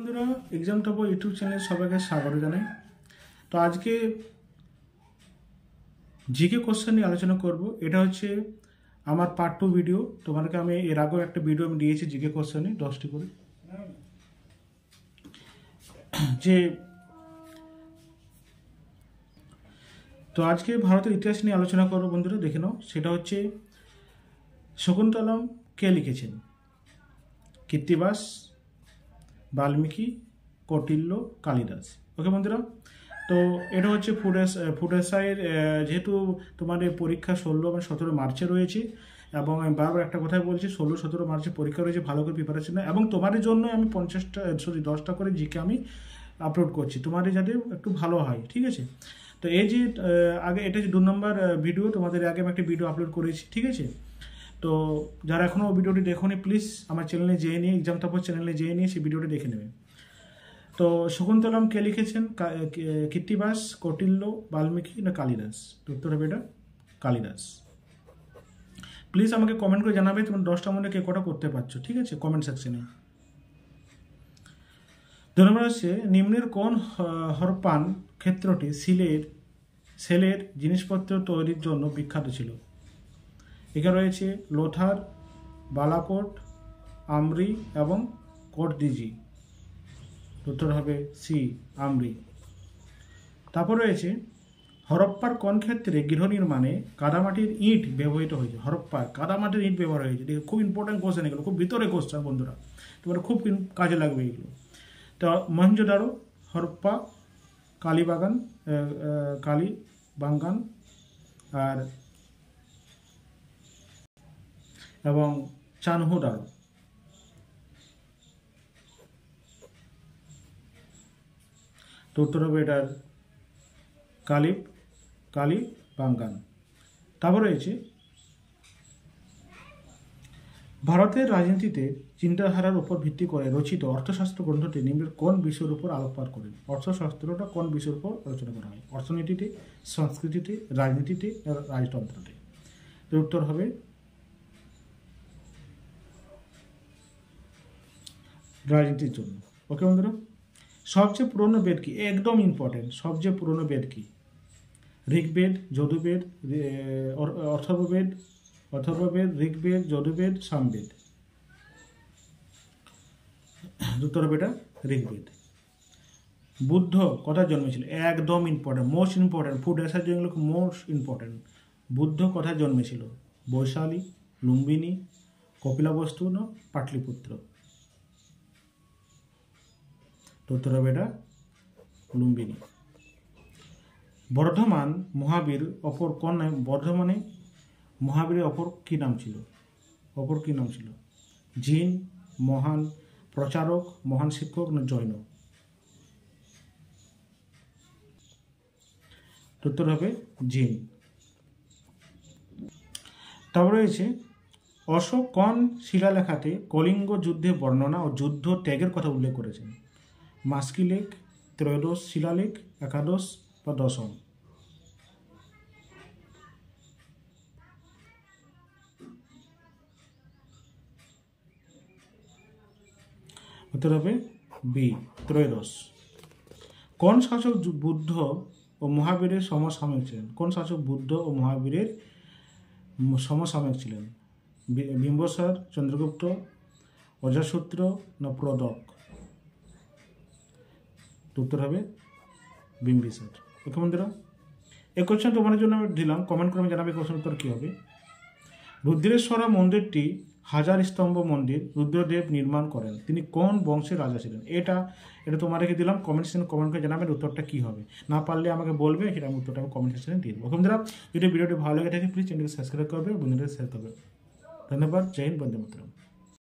বন্ধুরা exam top YouTube চ্যানেলে সবাইকে স্বাগত জানাই তো আজকে জিকে কোশ্চেন নিয়ে আলোচনা করব এটা হচ্ছে আমার পার্ট টু ভিডিও তোমাদেরকে আমি এর আগেও একটা ভিডিও আমি দিয়েছি জিকে কোশ্চেনে দশটি করে যে তো আজকে ভারতের ইতিহাস নিয়ে আলোচনা করবো বন্ধুরা দেখে নাও সেটা হচ্ছে শকুন্তলম কে লিখেছেন কীর্তিবাস বাল্মীকি কটিল্য কালিদাস ওকে বন্ধুরা তো এটা হচ্ছে ফুটেস ফুটেসাইয়ের যেহেতু তোমার এই পরীক্ষা ষোলো এবং সতেরো মার্চে রয়েছে এবং আমি বারবার একটা কথাই বলছি ষোলো সতেরো মার্চে পরীক্ষা রয়েছে ভালো করে প্রিপারেশন এবং তোমার জন্য আমি পঞ্চাশটা সরি দশটা করে জিকে আমি আপলোড করছি তোমার যাতে একটু ভালো হয় ঠিক আছে তো এই যে আগে এটা হচ্ছে দু নম্বর ভিডিও তোমাদের আগে আমি একটা ভিডিও আপলোড করেছি ঠিক আছে তো যারা এখনও ভিডিওটি দেখোনি প্লিজ আমার চ্যানেলে যেয়ে নিয়ে এক্সাম তাপর চ্যানেলে যেয়ে নিয়ে সেই ভিডিওটি দেখে নেবে তো শকুন্তলম কে লিখেছেন কীর্তিবাস কটিল্য বাল্মীকি না কালিদাস উত্তর হবে এটা কালিদাস প্লিজ আমাকে কমেন্ট করে জানাবে তুমি দশটার মধ্যে কে কটা করতে পারছো ঠিক আছে কমেন্ট সেকশনে দু নম্বর হচ্ছে নিম্নের কোন হরপান ক্ষেত্রটি সিলের সেলের জিনিসপত্র তৈরির জন্য বিখ্যাত ছিল এখানে রয়েছে লোথার বালাকোট আমরি এবং কোটদিজি উত্তর হবে সি আমরি তারপর রয়েছে হরপ্পার কোন ক্ষেত্রে গৃহ নির্মাণে কাদামাটির ইট ব্যবহৃত হয়েছে হরপ্পার কাদামাটির ইট ব্যবহার হয়েছে দেখো খুব ইম্পর্টেন্ট কোশ্চেন এগুলো খুব ভিতরে কোশ্চেন বন্ধুরা তোমার খুব কাজে লাগবে এগুলো তো মহেঞ্জোদারো হরপ্পা কালীবাগান কালী বাঙ্গান আর এবং চানহু ডাল তো উত্তর হবে কালিপ কালি বাঙ্গান তারপর রয়েছে ভারতের রাজনীতিতে চিন্তাধারার উপর ভিত্তি করে রচিত অর্থশাস্ত্র গ্রন্থটি নিম্নের কোন বিষয়ের উপর আলোকপাত করেন অর্থশাস্ত্রটা কোন বিষয়ের উপর আলোচনা করা হয় অর্থনীতিতে সংস্কৃতিতে রাজনীতিতে রাজতন্ত্রতে উত্তর হবে ভ্যালিডিটির জন্য ওকে বন্ধুরা সবচেয়ে পুরনো বেদ কি একদম ইম্পর্টেন্ট সবচেয়ে পুরনো বেদ কি ঋগবেদ যদুবেদ অথর্ববেদ অথর্ববেদ ঋগবেদ যদুবেদ সামবেদ দুটোর বেটা ঋগবেদ বুদ্ধ কথা জন্মেছিল একদম ইম্পর্টেন্ট মোস্ট ইম্পর্টেন্ট ফুড অ্যাসার জন্য মোস্ট ইম্পর্টেন্ট বুদ্ধ কথা জন্মেছিল বৈশালী লুম্বিনী কপিলাবস্তু না পাটলিপুত্র তো হবে এটা লুম্বিনী বর্ধমান মহাবীর অপর কোন নাম বর্ধমানে মহাবীরের অপর কী নাম ছিল অপর কী নাম ছিল জিন মহান প্রচারক মহান শিক্ষক না জৈন উত্তর হবে জিন তারপর রয়েছে অশোক কন শিলালেখাতে কলিঙ্গ যুদ্ধে বর্ণনা ও যুদ্ধ ত্যাগের কথা উল্লেখ করেছেন মাস্কি লেক ত্রয়োদশ শিলালেক একাদশ বা দশম উত্তর হবে বি ত্রয়োদশ কোন শাসক বুদ্ধ ও মহাবীরের সমসাময়িক ছিলেন কোন শাসক বুদ্ধ ও মহাবীরের সমসাময়িক ছিলেন বিম্বসার চন্দ্রগুপ্ত অজাসূত্র না প্রদক তো উত্তর হবে বিম্বিসার ওকে বন্ধুরা এই কোশ্চেন তোমাদের জন্য আমি দিলাম কমেন্ট করে আমি জানাবে কোশ্চেন উত্তর কী হবে রুদ্রেশ্বরা মন্দিরটি হাজার স্তম্ভ মন্দির রুদ্রদেব নির্মাণ করেন তিনি কোন বংশের রাজা ছিলেন এটা এটা তোমার রেখে দিলাম কমেন্ট সেকশন কমেন্ট করে জানাবেন উত্তরটা কী হবে না পারলে আমাকে বলবে সেটা আমি উত্তরটা আমি কমেন্ট সেকশনে দিয়ে দেবো বন্ধুরা যদি ভিডিওটি ভালো লেগে থাকে প্লিজ চ্যানেলকে সাবস্ক্রাইব করবে বন্ধুদের শেয়ার করবে ধন্যবাদ জয় হিন্দ বন্দে মাতরম